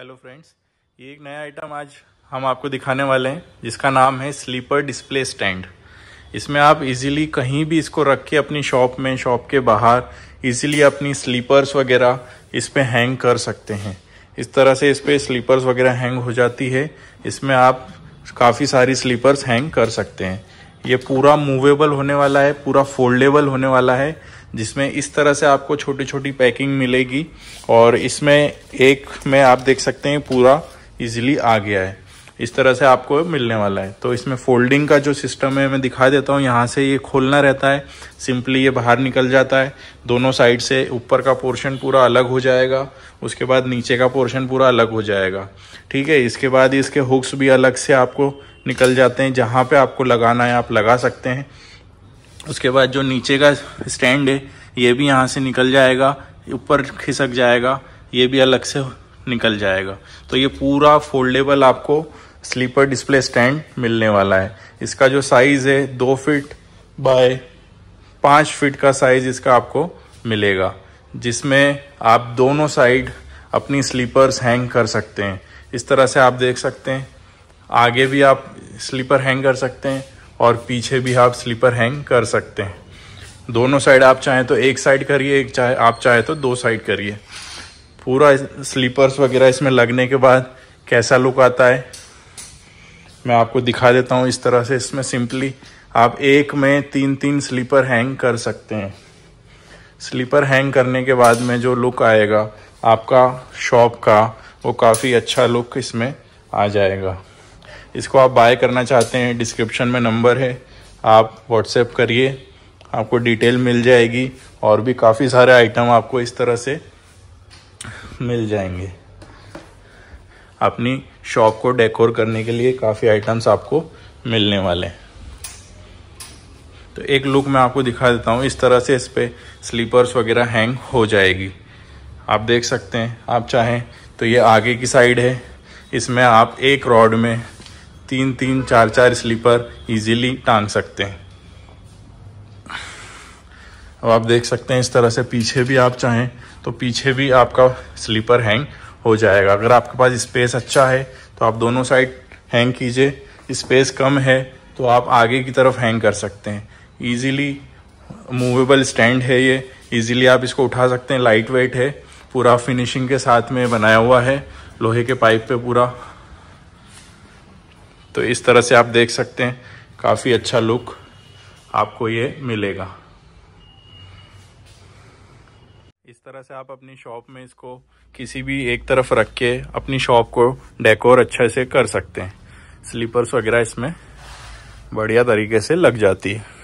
hello friends ये एक नया आइटम आज हम आपको दिखाने वाले हैं जिसका नाम है स्लीपर डिस्प्ले स्टैंड इसमें आप इजीली कहीं भी इसको रख के अपनी शॉप में शॉप के बाहर इजीली अपनी स्लीपर्स वगैरह इस पर हैंग कर सकते हैं इस तरह से इस पर स्लीपर्स वगैरह हैंग हो जाती है इसमें आप काफ़ी सारी स्लीपर्स हैंग कर सकते हैं ये पूरा मूवेबल होने वाला है पूरा फोल्डेबल होने वाला है जिसमें इस तरह से आपको छोटी छोटी पैकिंग मिलेगी और इसमें एक में आप देख सकते हैं पूरा इजीली आ गया है इस तरह से आपको मिलने वाला है तो इसमें फोल्डिंग का जो सिस्टम है मैं दिखा देता हूँ यहाँ से ये खोलना रहता है सिंपली ये बाहर निकल जाता है दोनों साइड से ऊपर का पोर्शन पूरा अलग हो जाएगा उसके बाद नीचे का पोर्शन पूरा अलग हो जाएगा ठीक है इसके बाद इसके हुक्स भी अलग से आपको निकल जाते हैं जहाँ पर आपको लगाना है आप लगा सकते हैं उसके बाद जो नीचे का स्टैंड है ये भी यहाँ से निकल जाएगा ऊपर खिसक जाएगा ये भी अलग से निकल जाएगा तो ये पूरा फोल्डेबल आपको स्लीपर डिस्प्ले स्टैंड मिलने वाला है इसका जो साइज़ है दो फिट बाय पाँच फिट का साइज़ इसका आपको मिलेगा जिसमें आप दोनों साइड अपनी स्लीपर्स हैंग कर सकते हैं इस तरह से आप देख सकते हैं आगे भी आप स्लीपर हैंग कर सकते हैं और पीछे भी आप स्लीपर हैंग कर सकते हैं दोनों साइड आप चाहें तो एक साइड करिए एक चाहे आप चाहें तो दो साइड करिए पूरा स्लीपर्स वगैरह इसमें लगने के बाद कैसा लुक आता है मैं आपको दिखा देता हूँ इस तरह से इसमें सिंपली आप एक में तीन तीन स्लीपर हैंग कर सकते हैं स्लीपर हैंग करने के बाद में जो लुक आएगा आपका शॉप का वो काफ़ी अच्छा लुक इसमें आ जाएगा इसको आप बाय करना चाहते हैं डिस्क्रिप्शन में नंबर है आप व्हाट्सएप करिए आपको डिटेल मिल जाएगी और भी काफ़ी सारे आइटम आपको इस तरह से मिल जाएंगे अपनी शॉप को डेकोर करने के लिए काफ़ी आइटम्स आपको मिलने वाले हैं तो एक लुक मैं आपको दिखा देता हूँ इस तरह से इस पर स्लीपर्स वगैरह हैंग हो जाएगी आप देख सकते हैं आप चाहें तो ये आगे की साइड है इसमें आप एक रॉड में तीन तीन चार चार स्लीपर इजीली टांग सकते हैं अब आप देख सकते हैं इस तरह से पीछे भी आप चाहें तो पीछे भी आपका स्लीपर हैंग हो जाएगा अगर आपके पास स्पेस अच्छा है तो आप दोनों साइड हैंग कीजिए स्पेस कम है तो आप आगे की तरफ हैंग कर सकते हैं ईजीली मूवेबल स्टैंड है ये ईजीली आप इसको उठा सकते हैं लाइट वेट है पूरा फिनिशिंग के साथ में बनाया हुआ है लोहे के पाइप पे पूरा तो इस तरह से आप देख सकते हैं काफ़ी अच्छा लुक आपको ये मिलेगा इस तरह से आप अपनी शॉप में इसको किसी भी एक तरफ रख के अपनी शॉप को डेकोर अच्छे से कर सकते हैं स्लीपर्स वगैरह इसमें बढ़िया तरीके से लग जाती है